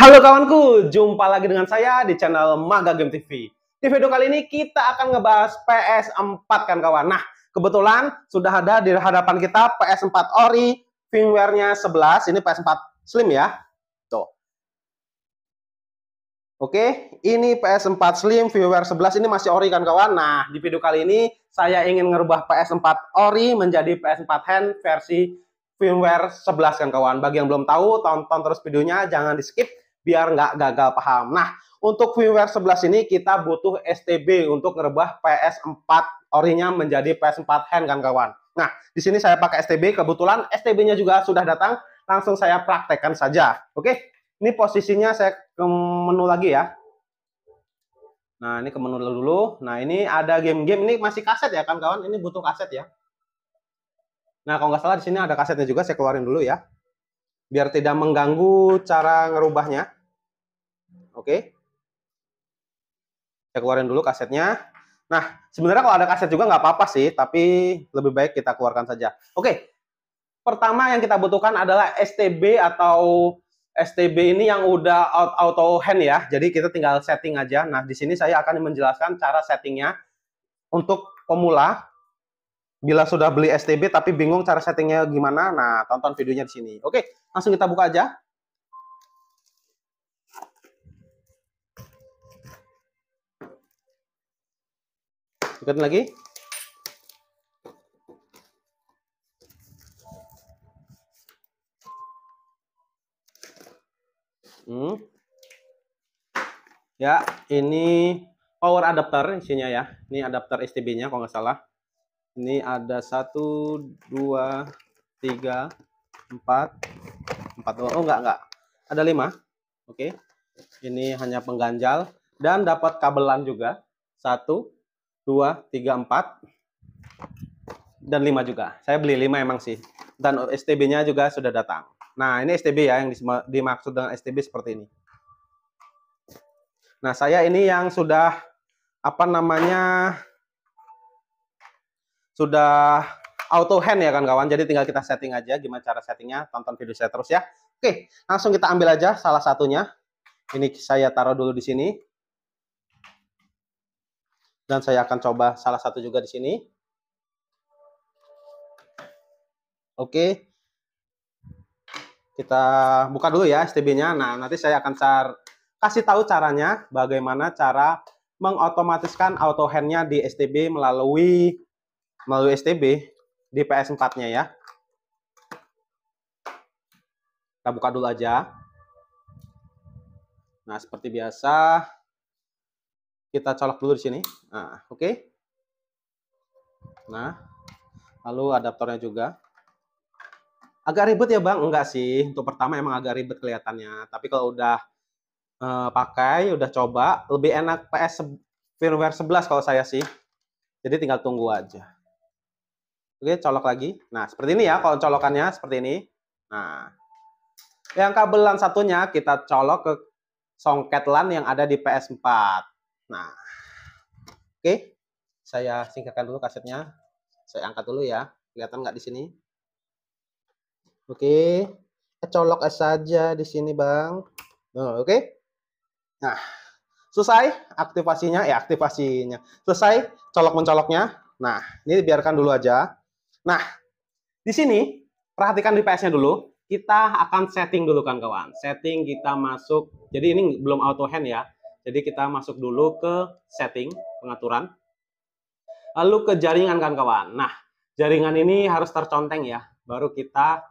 Halo kawanku, jumpa lagi dengan saya di channel Maga Game TV. Di video kali ini kita akan ngebahas PS4 kan kawan. Nah, kebetulan sudah ada di hadapan kita PS4 Ori, firmware-nya 11, ini PS4 Slim ya. Tuh. Oke, ini PS4 Slim, firmware 11, ini masih Ori kan kawan. Nah, di video kali ini saya ingin ngerubah PS4 Ori menjadi PS4 Hand versi firmware 11 kan kawan. Bagi yang belum tahu, tonton terus videonya, jangan di skip biar nggak gagal paham. Nah, untuk firmware 11 ini kita butuh STB untuk ngerubah PS4 orinya menjadi PS4 hand kan kawan. Nah, di sini saya pakai STB, kebetulan STB-nya juga sudah datang, langsung saya praktekkan saja. Oke, ini posisinya saya ke menu lagi ya. Nah, ini ke menu dulu. Nah, ini ada game-game, ini masih kaset ya kan kawan, ini butuh kaset ya. Nah, kalau nggak salah di sini ada kasetnya juga, saya keluarin dulu ya biar tidak mengganggu cara ngerubahnya. Oke. saya keluarin dulu kasetnya. Nah, sebenarnya kalau ada kaset juga nggak apa-apa sih, tapi lebih baik kita keluarkan saja. Oke, pertama yang kita butuhkan adalah STB atau STB ini yang udah auto hand ya, jadi kita tinggal setting aja. Nah, di sini saya akan menjelaskan cara settingnya untuk pemula. Bila sudah beli STB tapi bingung cara settingnya gimana, nah tonton videonya di sini. Oke, langsung kita buka aja. Ikutin lagi. Hmm. Ya, ini power adapter isinya ya. Ini adapter STB-nya kalau nggak salah ini ada satu dua tiga empat empat oh enggak enggak ada lima oke ini hanya pengganjal dan dapat kabelan juga satu dua tiga empat dan lima juga saya beli lima emang sih dan STB-nya juga sudah datang nah ini STB ya yang dimaksud dengan STB seperti ini nah saya ini yang sudah apa namanya sudah auto hand ya kan kawan. Jadi tinggal kita setting aja gimana cara settingnya. Tonton video saya terus ya. Oke, langsung kita ambil aja salah satunya. Ini saya taruh dulu di sini. Dan saya akan coba salah satu juga di sini. Oke. Kita buka dulu ya STB-nya. Nah, nanti saya akan kasih tahu caranya bagaimana cara mengotomatiskan auto hand-nya di STB melalui melalui STB di PS4-nya ya. Kita buka dulu aja. Nah, seperti biasa kita colok dulu di sini. Nah, oke. Okay. Nah, lalu adaptornya juga. Agak ribet ya, Bang? Enggak sih. Untuk pertama emang agak ribet kelihatannya, tapi kalau udah uh, pakai, udah coba, lebih enak PS firmware 11 kalau saya sih. Jadi tinggal tunggu aja. Oke, colok lagi. Nah, seperti ini ya kalau colokannya seperti ini. Nah, yang kabel LAN satunya kita colok ke songket LAN yang ada di PS4. Nah, oke. Saya singkirkan dulu kasetnya. Saya angkat dulu ya. Kelihatan nggak di sini? Oke. Eh, colok saja di sini, Bang. Nah, oke. Nah, selesai aktivasinya ya aktivasinya. Selesai colok-mencoloknya. Nah, ini biarkan dulu aja. Nah, di sini perhatikan DPS-nya dulu. Kita akan setting dulu kan kawan. Setting kita masuk. Jadi ini belum auto hand ya. Jadi kita masuk dulu ke setting pengaturan. Lalu ke jaringan kan kawan. Nah, jaringan ini harus terconteng ya. Baru kita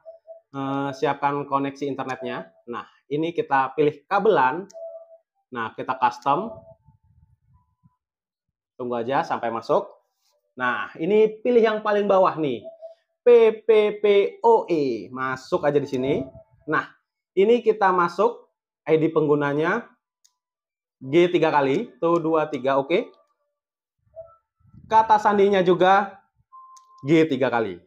eh, siapkan koneksi internetnya. Nah, ini kita pilih kabelan. Nah, kita custom. Tunggu aja sampai masuk. Nah, ini pilih yang paling bawah nih. PPPOE. Masuk aja di sini. Nah, ini kita masuk ID penggunanya G 3 kali. Tuh, dua, tiga. Oke. Kata sandinya juga G 3 kali.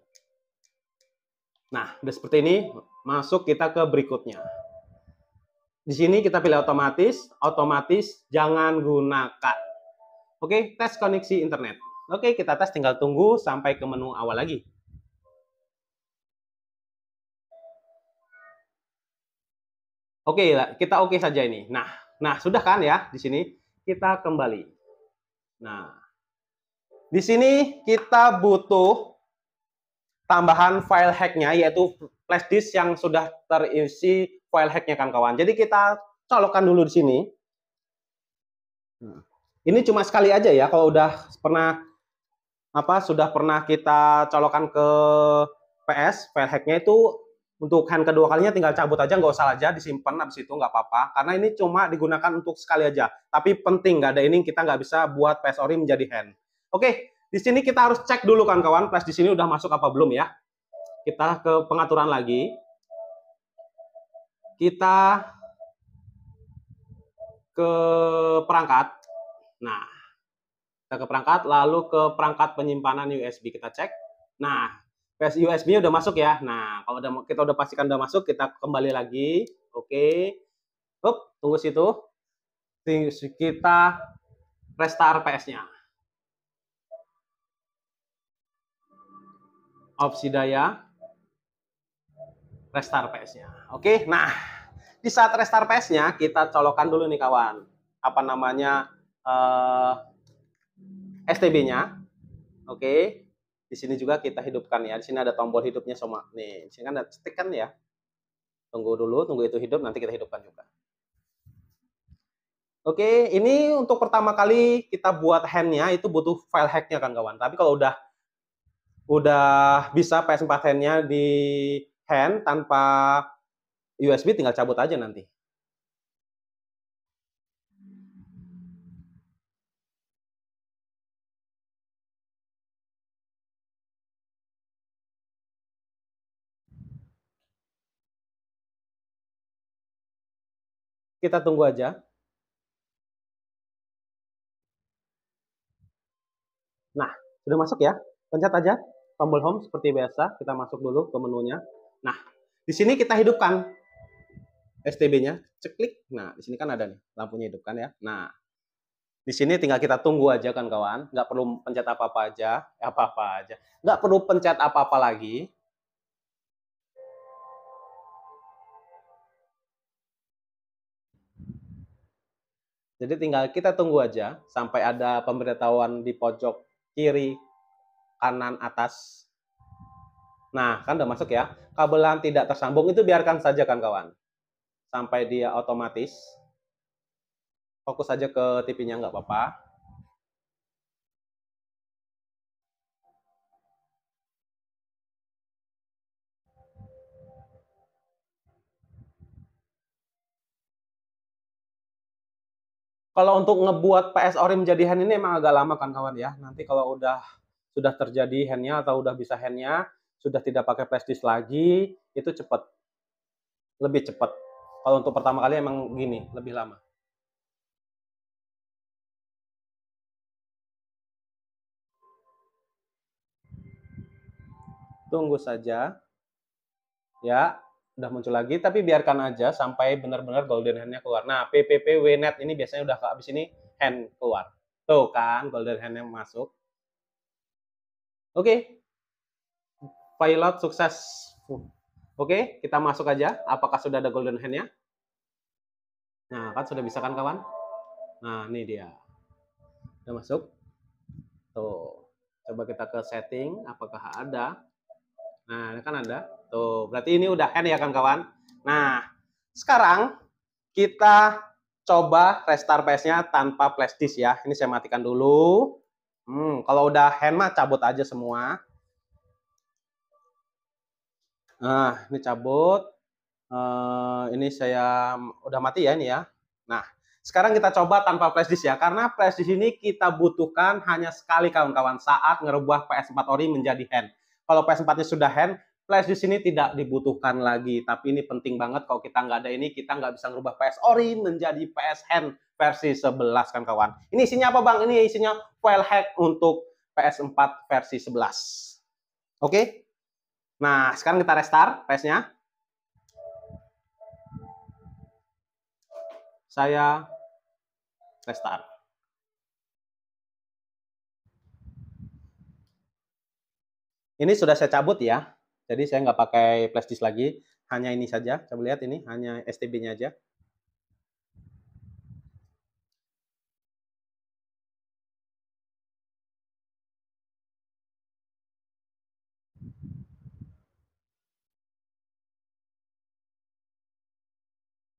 Nah, udah seperti ini. Masuk kita ke berikutnya. Di sini kita pilih otomatis. Otomatis jangan gunakan. Oke, tes koneksi internet. Oke, kita tes tinggal tunggu sampai ke menu awal lagi. Oke, kita oke saja ini. Nah, nah sudah kan ya di sini kita kembali. Nah, di sini kita butuh tambahan file hacknya yaitu flash disk yang sudah terisi file hacknya kan kawan. Jadi kita colokkan dulu di sini. Nah, ini cuma sekali aja ya kalau udah pernah apa sudah pernah kita colokan ke PS file hacknya itu untuk hand kedua kalinya tinggal cabut aja nggak usah aja disimpan abis itu nggak apa-apa karena ini cuma digunakan untuk sekali aja tapi penting nggak ada ini kita nggak bisa buat PS ori menjadi hand oke di sini kita harus cek dulu kan kawan flash di sini udah masuk apa belum ya kita ke pengaturan lagi kita ke perangkat nah kita ke perangkat, lalu ke perangkat penyimpanan USB kita cek. Nah, PS USB-nya udah masuk ya. Nah, kalau udah kita udah pastikan udah masuk, kita kembali lagi. Oke. Up, tunggu situ. Kita restart PS-nya. Opsi daya restart PS-nya. Oke, nah di saat restart PS-nya kita colokan dulu nih kawan. Apa namanya? Uh, STB-nya. Oke. Okay. Di sini juga kita hidupkan ya. Di sini ada tombol hidupnya sama. Nih, di sini kan ada stick kan ya. Tunggu dulu, tunggu itu hidup, nanti kita hidupkan juga. Oke, ini untuk pertama kali kita buat hand-nya itu butuh file hack-nya kan kawan. Tapi kalau udah udah bisa PS4 hand-nya di hand tanpa USB tinggal cabut aja nanti. Kita tunggu aja. Nah, sudah masuk ya. Pencet aja tombol home seperti biasa. Kita masuk dulu ke menunya. Nah, di sini kita hidupkan STB-nya. Ceklik. Nah, di sini kan ada nih lampunya hidupkan ya. Nah, di sini tinggal kita tunggu aja kan kawan. Nggak perlu pencet apa-apa aja. Eh, apa-apa aja. Nggak perlu pencet apa-apa lagi. Jadi tinggal kita tunggu aja sampai ada pemberitahuan di pojok kiri, kanan, atas. Nah, kan udah masuk ya. Kabelan tidak tersambung itu biarkan saja kan kawan. Sampai dia otomatis. Fokus saja ke TV-nya nggak apa-apa. kalau untuk ngebuat PS ori menjadi hand ini emang agak lama kan kawan ya. Nanti kalau udah sudah terjadi handnya atau udah bisa handnya, sudah tidak pakai plastis lagi, itu cepat. Lebih cepat. Kalau untuk pertama kali emang gini, lebih lama. Tunggu saja. Ya, udah muncul lagi tapi biarkan aja sampai benar-benar golden handnya keluar nah PPP WNet ini biasanya udah habis ini hand keluar tuh kan golden handnya masuk oke okay. pilot sukses oke okay, kita masuk aja apakah sudah ada golden handnya nah kan sudah bisa kan kawan nah ini dia udah masuk tuh coba kita ke setting apakah ada nah ini kan ada Tuh, berarti ini udah N ya kawan-kawan. Nah, sekarang kita coba restart PS-nya tanpa flash disk ya. Ini saya matikan dulu. Hmm, kalau udah hand mah cabut aja semua. Nah, ini cabut. Uh, ini saya udah mati ya ini ya. Nah, sekarang kita coba tanpa flash disk ya. Karena flash disk ini kita butuhkan hanya sekali kawan-kawan saat ngerubah PS4 ori menjadi hand. Kalau PS4-nya sudah hand, flash di sini tidak dibutuhkan lagi. Tapi ini penting banget kalau kita nggak ada ini, kita nggak bisa merubah PS Ori menjadi PS Hand versi 11 kan kawan. Ini isinya apa bang? Ini isinya file hack untuk PS4 versi 11. Oke? Okay? Nah, sekarang kita restart PS-nya. Saya restart. Ini sudah saya cabut ya. Jadi saya nggak pakai plastis lagi, hanya ini saja. Coba lihat ini, hanya STB-nya aja.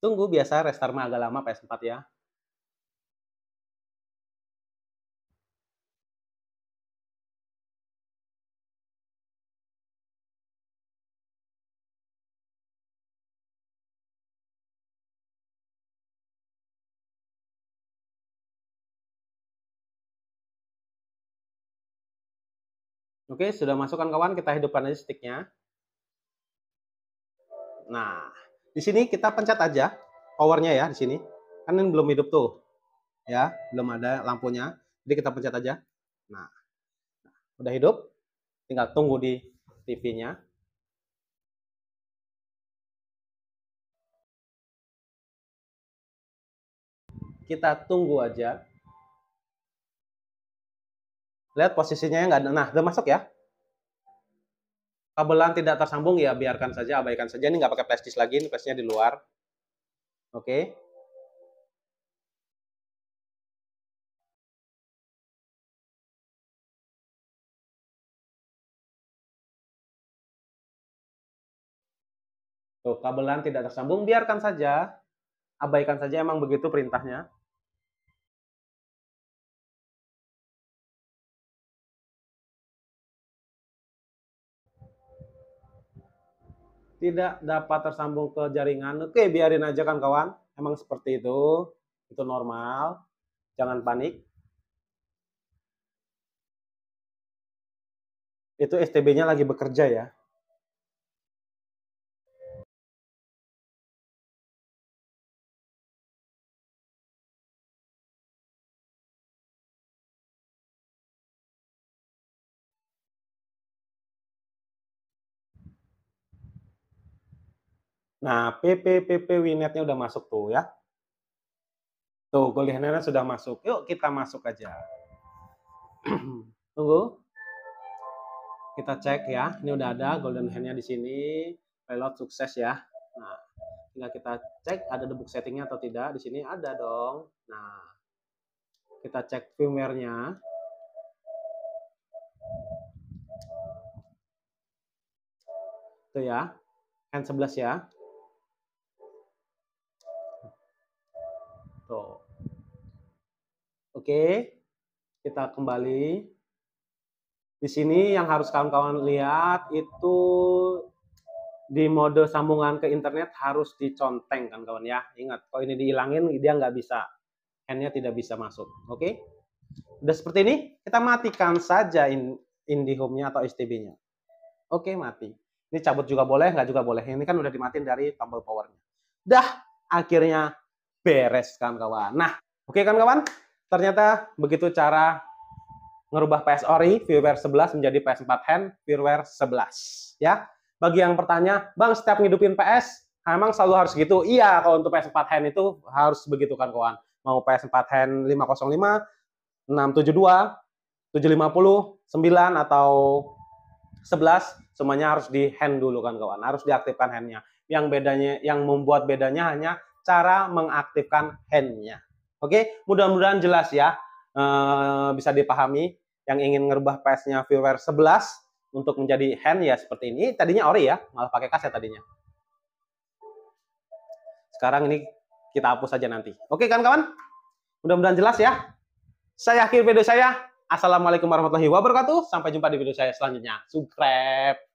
Tunggu biasa restart agak lama PS4 ya. Oke, sudah masukkan kawan, kita hidupkan aja sticknya. Nah, di sini kita pencet aja powernya ya di sini. Kan ini belum hidup tuh. Ya, belum ada lampunya. Jadi kita pencet aja. nah udah hidup. Tinggal tunggu di TV-nya. Kita tunggu aja Lihat posisinya yang ada. Nah, udah masuk ya. Kabelan tidak tersambung ya biarkan saja, abaikan saja. Ini nggak pakai plastis lagi, ini plastisnya di luar. Oke. Okay. Tuh, kabelan tidak tersambung, biarkan saja. Abaikan saja, emang begitu perintahnya. tidak dapat tersambung ke jaringan. Oke, biarin aja kan kawan. Emang seperti itu. Itu normal. Jangan panik. Itu STB-nya lagi bekerja ya. Nah, PPPP Winetnya udah masuk tuh ya. Tuh, golden kuliahnya sudah masuk. Yuk kita masuk aja. Tunggu. Kita cek ya. Ini udah ada golden handnya di sini. Pilot sukses ya. Nah, tinggal kita cek ada debug settingnya atau tidak. Di sini ada dong. Nah, kita cek firmware-nya. Tuh ya. N11 ya. Oke, kita kembali. Di sini yang harus kawan-kawan lihat itu di mode sambungan ke internet harus diconteng kan kawan ya. Ingat, kalau ini dihilangin dia nggak bisa. handnya tidak bisa masuk. Oke. Udah seperti ini, kita matikan saja home nya atau STB-nya. Oke, mati. Ini cabut juga boleh, nggak juga boleh. Ini kan udah dimatiin dari tombol powernya. Dah, akhirnya beres kan kawan Nah, oke kan kawan? Ternyata begitu cara ngerubah PS Ori firmware 11 menjadi PS4 hand firmware 11 ya. Bagi yang bertanya, "Bang, setiap ngidupin PS emang selalu harus gitu?" Iya, kalau untuk PS4 hand itu harus begitu kan kawan. Mau PS4 hand 505, 672, 750, 9 atau 11 semuanya harus di hand dulu kan kawan. Harus diaktifkan handnya. Yang bedanya yang membuat bedanya hanya cara mengaktifkan handnya Oke, mudah-mudahan jelas ya. E, bisa dipahami yang ingin ngerubah PS-nya viewer 11 untuk menjadi hand ya seperti ini. Tadinya ori ya, malah pakai kaset tadinya. Sekarang ini kita hapus saja nanti. Oke kawan-kawan? Mudah-mudahan jelas ya. Saya akhir video saya. Assalamualaikum warahmatullahi wabarakatuh. Sampai jumpa di video saya selanjutnya. Subscribe.